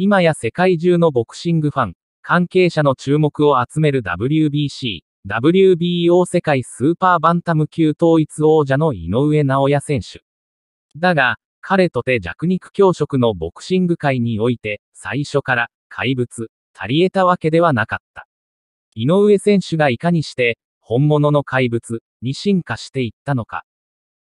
今や世界中のボクシングファン、関係者の注目を集める WBC、WBO 世界スーパーバンタム級統一王者の井上尚弥選手。だが、彼とて弱肉強食のボクシング界において、最初から怪物、足り得たわけではなかった。井上選手がいかにして、本物の怪物に進化していったのか。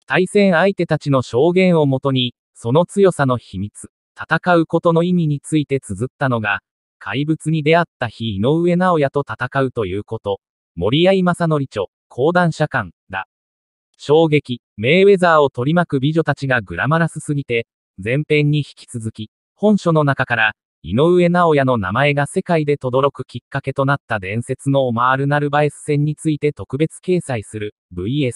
対戦相手たちの証言をもとに、その強さの秘密、戦うことの意味について綴ったのが、怪物に出会った日井上直也と戦うということ、森合正則著、講談社官、だ。衝撃、メイウェザーを取り巻く美女たちがグラマラスすぎて、前編に引き続き、本書の中から、井上直也の名前が世界で轟くきっかけとなった伝説のオマール・ナルバエス戦について特別掲載する、VS。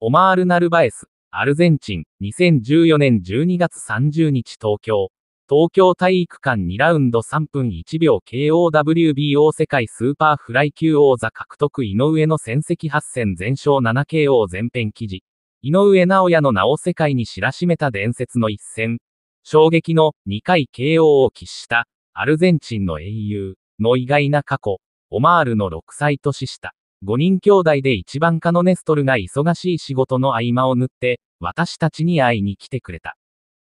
オマール・ナルバエス、アルゼンチン、2014年12月30日東京。東京体育館2ラウンド3分1秒 KOWBO 世界スーパーフライ級王座獲得井上の戦績8戦全勝 7KO 全編記事。井上直也の名を世界に知らしめた伝説の一戦。衝撃の2回 KO を喫したアルゼンチンの英雄の意外な過去。オマールの6歳年下。5人兄弟で一番家のネストルが忙しい仕事の合間を縫って、私たちに会いに来てくれた。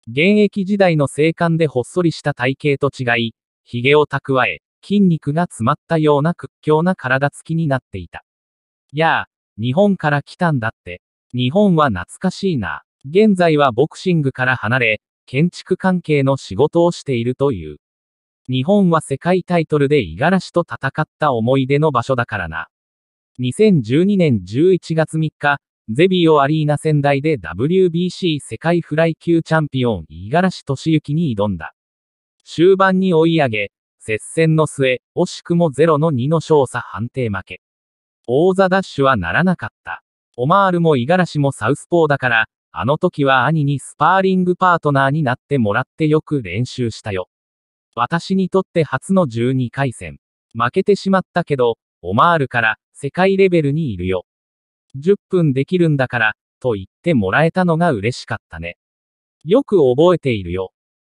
現役時代の生還でほっそりした体型と違い、髭を蓄え、筋肉が詰まったような屈強な体つきになっていた。やあ、日本から来たんだって。日本は懐かしいな。現在はボクシングから離れ、建築関係の仕事をしているという。日本は世界タイトルで五十嵐と戦った思い出の場所だからな。2012年11月3日、ゼビオアリーナ仙台で WBC 世界フライ級チャンピオン五十嵐俊之に挑んだ。終盤に追い上げ、接戦の末、惜しくも0の2の勝差判定負け。王座ダッシュはならなかった。オマールも五十嵐もサウスポーだから、あの時は兄にスパーリングパートナーになってもらってよく練習したよ。私にとって初の12回戦。負けてしまったけど、オマールから、世界レベルにいるよ。10分できるんだから、と言ってもらえたのが嬉しかったね。よく覚えているよ。